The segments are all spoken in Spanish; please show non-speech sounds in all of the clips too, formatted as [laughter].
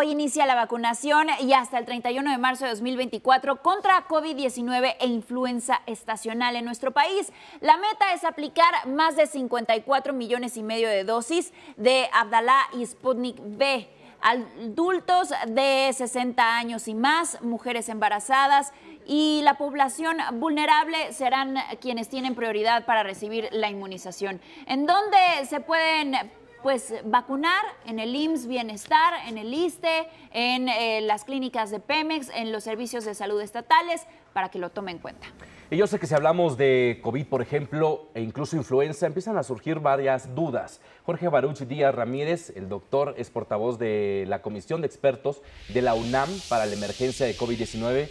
Hoy inicia la vacunación y hasta el 31 de marzo de 2024 contra COVID-19 e influenza estacional en nuestro país. La meta es aplicar más de 54 millones y medio de dosis de Abdalá y Sputnik V adultos de 60 años y más, mujeres embarazadas y la población vulnerable serán quienes tienen prioridad para recibir la inmunización. ¿En dónde se pueden pues vacunar en el IMSS Bienestar, en el ISTE, en eh, las clínicas de Pemex, en los servicios de salud estatales, para que lo tome en cuenta. Y yo sé que si hablamos de COVID, por ejemplo, e incluso influenza, empiezan a surgir varias dudas. Jorge Baruch Díaz Ramírez, el doctor, es portavoz de la Comisión de Expertos de la UNAM para la emergencia de COVID-19.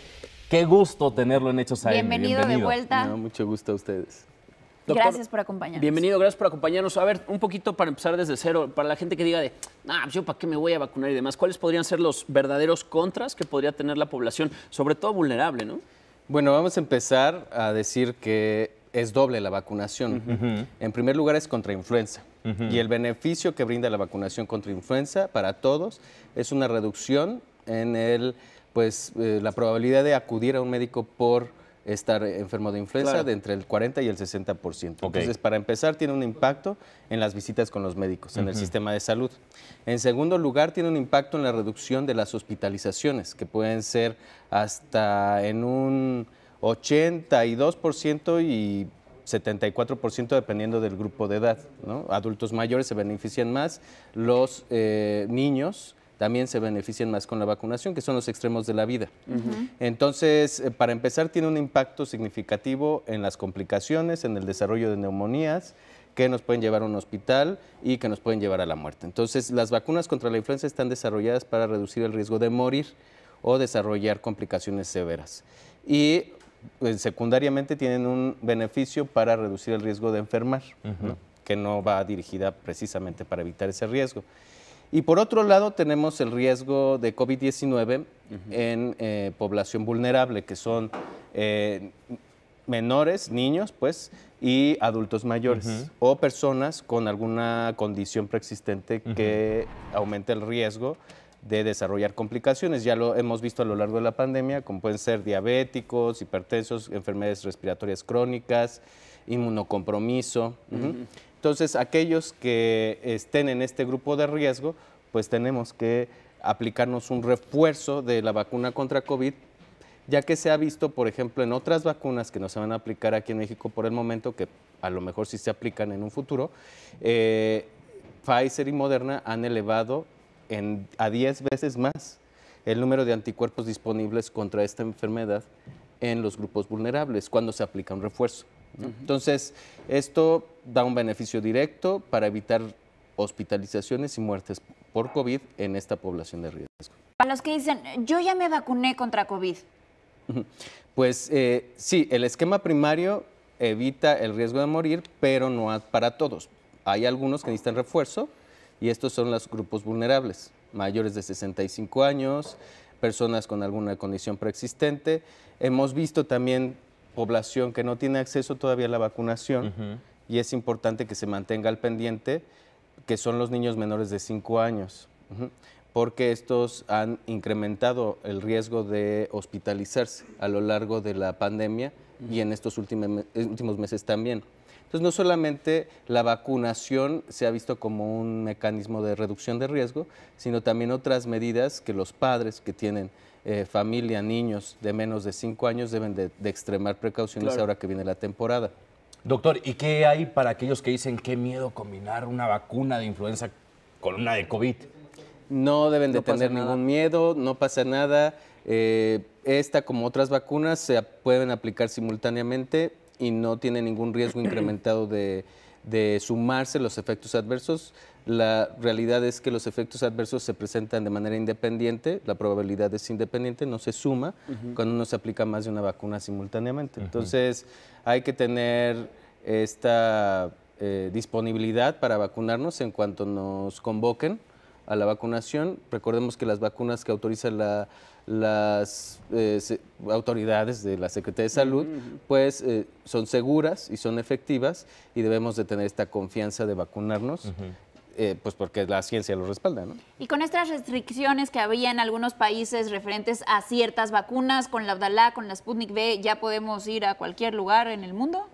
Qué gusto tenerlo en Hechos AM. Bienvenido, de vuelta. mucho gusto a ustedes gracias por acompañarnos. Bienvenido, gracias por acompañarnos. A ver, un poquito para empezar desde cero, para la gente que diga de, ah, pues yo para qué me voy a vacunar y demás, ¿cuáles podrían ser los verdaderos contras que podría tener la población, sobre todo vulnerable, ¿no? Bueno, vamos a empezar a decir que es doble la vacunación. En primer lugar es contra influenza. Y el beneficio que brinda la vacunación contra influenza para todos es una reducción en el, pues, eh, la probabilidad de acudir a un médico por estar enfermo de influenza de entre el 40 y el 60%. Entonces, para empezar, tiene un impacto en las visitas con los médicos, en el sistema de salud. En segundo lugar, tiene un impacto en la reducción de las hospitalizaciones, que pueden ser hasta en un 82% y 74% dependiendo del grupo de edad. Adultos mayores se benefician más, los eh, niños también se benefician más con la vacunación, que son los extremos de la vida. Entonces, eh, para empezar, tiene un impacto significativo en las complicaciones, en el desarrollo de neumonías que nos pueden llevar a un hospital y que nos pueden llevar a la muerte. Entonces, las vacunas contra la influenza están desarrolladas para reducir el riesgo de morir o desarrollar complicaciones severas. Y pues, secundariamente tienen un beneficio para reducir el riesgo de enfermar, que no va dirigida precisamente para evitar ese riesgo. Y por otro lado tenemos el riesgo de COVID-19 en eh, población vulnerable, que son eh, menores, niños, pues, y adultos mayores o personas con alguna condición preexistente que aumente el riesgo de desarrollar complicaciones. Ya lo hemos visto a lo largo de la pandemia, como pueden ser diabéticos, hipertensos, enfermedades respiratorias crónicas, inmunocompromiso. Entonces, aquellos que estén en este grupo de riesgo, pues tenemos que aplicarnos un refuerzo de la vacuna contra COVID, ya que se ha visto, por ejemplo, en otras vacunas que no se van a aplicar aquí en México por el momento, que a lo mejor sí se aplican en un futuro, eh, Pfizer y Moderna han elevado en, a 10 veces más el número de anticuerpos disponibles contra esta enfermedad en los grupos vulnerables cuando se aplica un refuerzo. Entonces, esto da un beneficio directo para evitar hospitalizaciones y muertes por COVID en esta población de riesgo. Para los que dicen, yo ya me vacuné contra COVID. Pues eh, sí, el esquema primario evita el riesgo de morir, pero no para todos. Hay algunos que necesitan refuerzo y estos son los grupos vulnerables, mayores de 65 años, personas con alguna condición preexistente. Hemos visto también población que no tiene acceso todavía a la vacunación y es importante que se mantenga al pendiente, que son los niños menores de 5 años, porque estos han incrementado el riesgo de hospitalizarse a lo largo de la pandemia y en estos últimos, eh, últimos meses también. Entonces, no solamente la vacunación se ha visto como un mecanismo de reducción de riesgo, sino también otras medidas que los padres que tienen eh, familia, niños de menos de 5 años deben de, extremar precauciones ahora que viene la temporada. Doctor, ¿y qué hay para aquellos que dicen qué miedo combinar una vacuna de influenza con una de COVID? No deben de tener ningún miedo, no pasa nada. Eh, esta, como otras vacunas, se pueden aplicar simultáneamente y no tiene ningún riesgo [clears throat] incrementado de de sumarse los efectos adversos. La realidad es que los efectos adversos se presentan de manera independiente, la probabilidad es independiente, no se suma cuando uno se aplica más de una vacuna simultáneamente. Entonces, hay que tener esta eh, disponibilidad para vacunarnos en cuanto nos convoquen a la vacunación. Recordemos que las vacunas que autorizan las eh, autoridades de la Secretaría de Salud, pues eh, son seguras y son efectivas y debemos de tener esta confianza de vacunarnos. Eh, pues porque la ciencia lo respalda, Y con estas restricciones que había en algunos países referentes a ciertas vacunas, con la Abdalá, con la Sputnik V, ¿ya podemos ir a cualquier lugar en el mundo?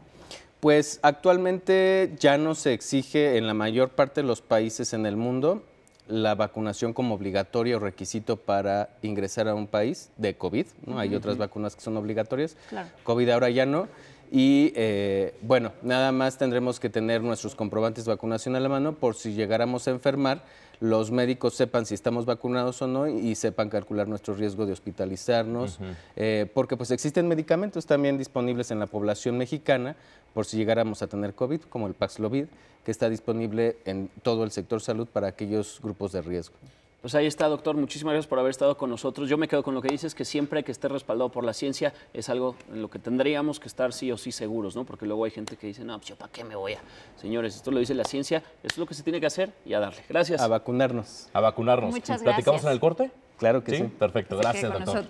Pues actualmente ya no se exige en la mayor parte de los países en el mundo la vacunación como obligatorio requisito para ingresar a un país de COVID, ¿no? Hay otras vacunas que son obligatorias. COVID ahora ya no. Y eh, bueno, nada más tendremos que tener nuestros comprobantes de vacunación a la mano por si llegáramos a enfermar, los médicos sepan si estamos vacunados o no y sepan calcular nuestro riesgo de hospitalizarnos, eh, porque pues existen medicamentos también disponibles en la población mexicana por si llegáramos a tener COVID, como el Paxlovid, que está disponible en todo el sector salud para aquellos grupos de riesgo. Pues ahí está, doctor. Muchísimas gracias por haber estado con nosotros. Yo me quedo con lo que dices, que siempre hay que esté respaldado por la ciencia es algo en lo que tendríamos que estar sí o sí seguros, ¿no? Porque luego hay gente que dice, no, pues yo para qué me voy a... Señores, esto lo dice la ciencia, esto es lo que se tiene que hacer y a darle. Gracias. A vacunarnos. A vacunarnos. ¿Platicamos en el corte? Claro que sí. Perfecto, gracias, doctor.